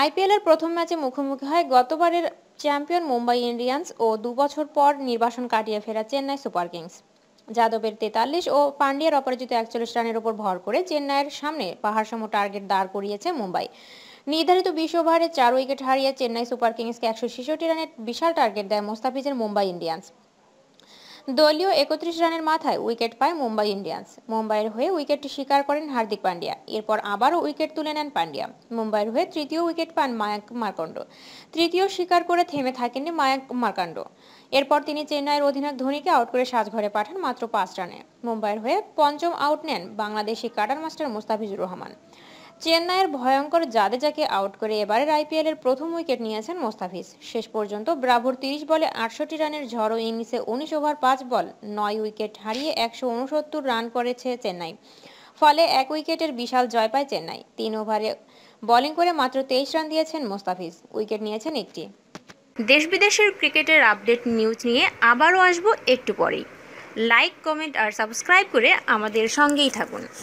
আইপিএলের প্রথম ম্যাচে মুখোমুখি হয় গতবারের চ্যাম্পিয়ন মুম্বাই ইন্ডিয়ান্স ও দু বছর পর নির্বাসন কাটিয়ে ফেরা চেন্নাই সুপার কিংস যাদবের তেতাল্লিশ ও পান্ডিয়ার অপরাজিত একচল্লিশ রানের ওপর ভর করে চেন্নাইয়ের সামনে পাহাড়সম টার্গেট দাঁড় করিয়েছে মুম্বাই নির্ধারিত বিশ ওভারে চার উইকেট হারিয়ে চেন্নাই সুপার কিংসকে একশো ছেষট্টি রানের বিশাল টার্গেট দেয় মোস্তাফিজের মুম্বাই ইন্ডিয়ান্স দলীয় একত্রিশ রানের মাথায় উইকেট পায় মুম্বাই ইন্ডিয়ান্স মুম্বাইয়ের হয়ে উইকেটটি স্বীকার করেন হার্দিক পান্ডিয়া এরপর আবারও উইকেট তুলে নেন পান্ডিয়া মুম্বাইয়ের হয়ে তৃতীয় উইকেট পান মায়াক মার্কণ্ড তৃতীয় স্বীকার করে থেমে থাকেননি মায়াক মার্কাণ্ড এরপর তিনি চেন্নাইয়ের অধিনায়ক ধোনিকে আউট করে সাজঘরে পাঠান মাত্র পাঁচ রানে মুম্বাইয়ের হয়ে পঞ্চম আউট নেন বাংলাদেশি কাটার মাস্টার মুস্তাফিজুর রহমান চেন্নাইয়ের ভয়ঙ্কর জাদেজাকে আউট করে এবারের আইপিএলের প্রথম উইকেট নিয়েছেন মোস্তাফিজ শেষ পর্যন্ত ব্রাভোর তিরিশ বলে আটষট্টি রানের ঝড়ো ইনিংসে উনিশ ওভার পাঁচ বল নয় উইকেট হারিয়ে একশো উনসত্তর রান করেছে চেন্নাই ফলে এক উইকেটের বিশাল জয় পায় চেন্নাই তিন ওভারে বোলিং করে মাত্র তেইশ রান দিয়েছেন মোস্তাফিজ উইকেট নিয়েছেন একটি দেশ বিদেশের ক্রিকেটের আপডেট নিউজ নিয়ে আবারও আসবো একটু পরেই লাইক কমেন্ট আর সাবস্ক্রাইব করে আমাদের সঙ্গেই থাকুন